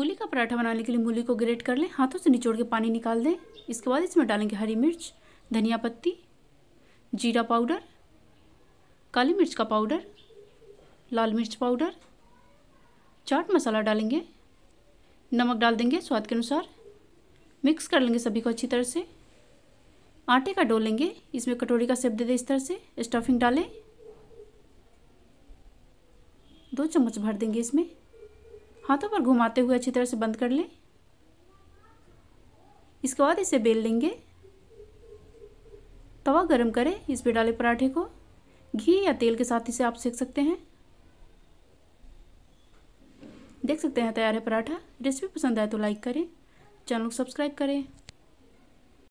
मूली का पराठा बनाने के लिए मूली को ग्रेट कर लें हाथों से निचोड़ के पानी निकाल दें इसके बाद इसमें डालेंगे हरी मिर्च धनिया पत्ती जीरा पाउडर काली मिर्च का पाउडर लाल मिर्च पाउडर चाट मसाला डालेंगे नमक डाल देंगे स्वाद के अनुसार मिक्स कर लेंगे सभी को अच्छी तरह से आटे का डो लेंगे इसमें कटोरी का सेप दे दें इस तरह से स्टफिंग डालें दो चम्मच भर देंगे इसमें हाथों तो पर घुमाते हुए अच्छी तरह से बंद कर लें इसके बाद इसे बेल लेंगे तवा गरम करें इस पर डाले पराठे को घी या तेल के साथ इसे आप सेक सकते हैं देख सकते हैं तैयार है पराठा रेसिपी पसंद आए तो लाइक करें चैनल को सब्सक्राइब करें